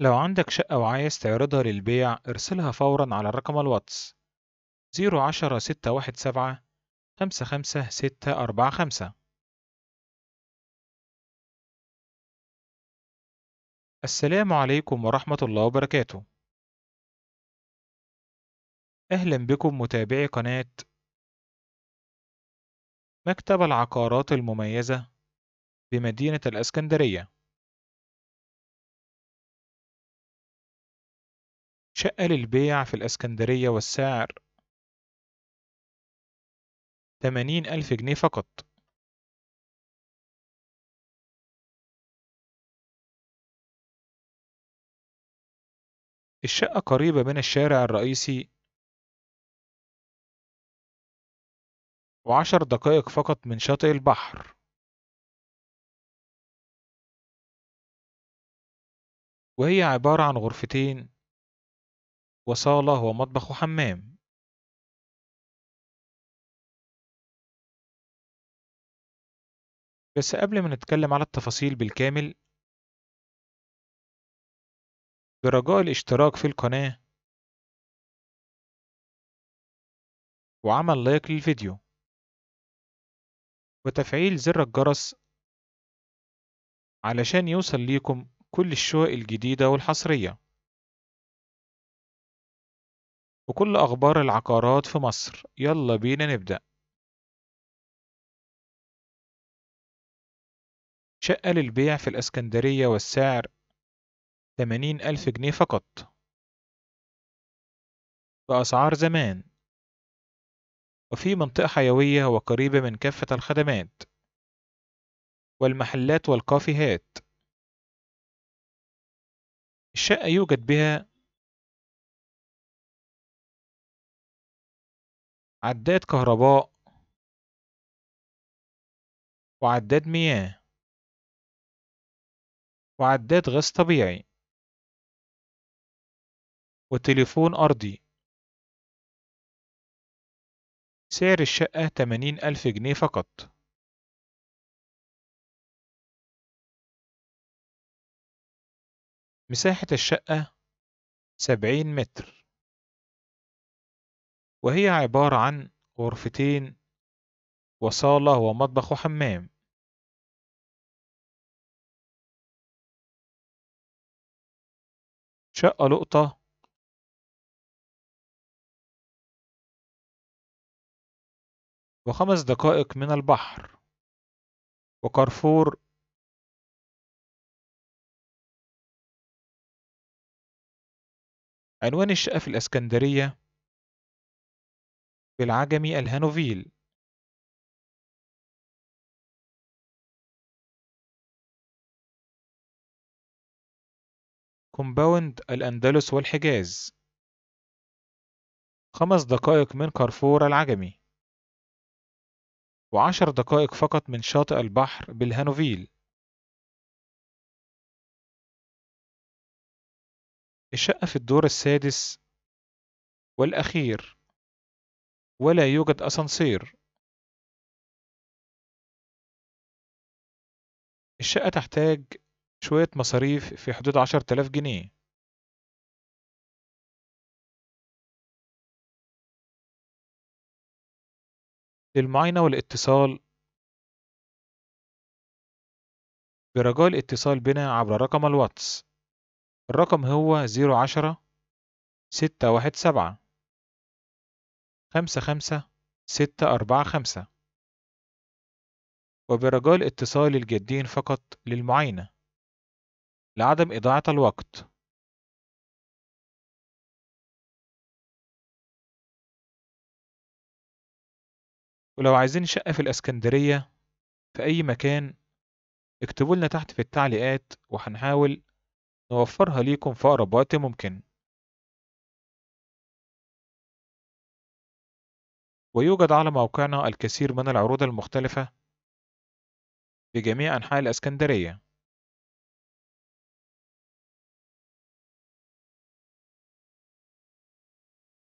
لو عندك شقة وعايز تعرضها للبيع ارسلها فورا على رقم الواتس زيرو عشرة ستة واحد سبعة خمسة خمسة ستة أربعة خمسة السلام عليكم ورحمة الله وبركاته أهلا بكم متابعي قناة مكتب العقارات المميزة بمدينة الإسكندرية شقة للبيع في الإسكندرية والسعر تمانين ألف جنيه فقط الشقة قريبة من الشارع الرئيسي وعشر دقائق فقط من شاطئ البحر وهي عبارة عن غرفتين وصالة ومطبخ وحمام بس قبل ما نتكلم على التفاصيل بالكامل برجاء الاشتراك في القناة وعمل لايك للفيديو وتفعيل زر الجرس علشان يوصل ليكم كل الشوق الجديدة والحصرية وكل أخبار العقارات في مصر يلا بينا نبدأ شقة للبيع في الإسكندرية والسعر 80 ألف جنيه فقط بأسعار زمان وفي منطقة حيوية وقريبة من كافة الخدمات والمحلات والكافيهات الشقة يوجد بها عداد كهرباء وعداد مياه وعداد غاز طبيعي وتليفون أرضي سعر الشقة تمانين ألف جنيه فقط مساحة الشقة سبعين متر وهي عبارة عن غرفتين وصالة ومطبخ وحمام شقة لقطة وخمس دقائق من البحر وكارفور عنوان الشقة في الإسكندرية بالعجمي الهانوفيل كومباوند الأندلس والحجاز خمس دقائق من كارفور العجمي وعشر دقائق فقط من شاطئ البحر بالهانوفيل الشقة في الدور السادس والأخير ولا يوجد أسانسير الشقة تحتاج شوية مصاريف في حدود عشر تلاف جنيه للمعاينة والاتصال برجاء الاتصال بنا عبر رقم الواتس الرقم هو 010 617 خمسة خمسة ستة أربعة خمسة وبرجاء اتصال الجادين فقط للمعاينة لعدم إضاعة الوقت ولو عايزين شقة في الإسكندرية في أي مكان اكتبوا لنا تحت في التعليقات وهنحاول نوفرها ليكم في أقرب وقت ممكن ويوجد على موقعنا الكثير من العروض المختلفة في جميع أنحاء الإسكندرية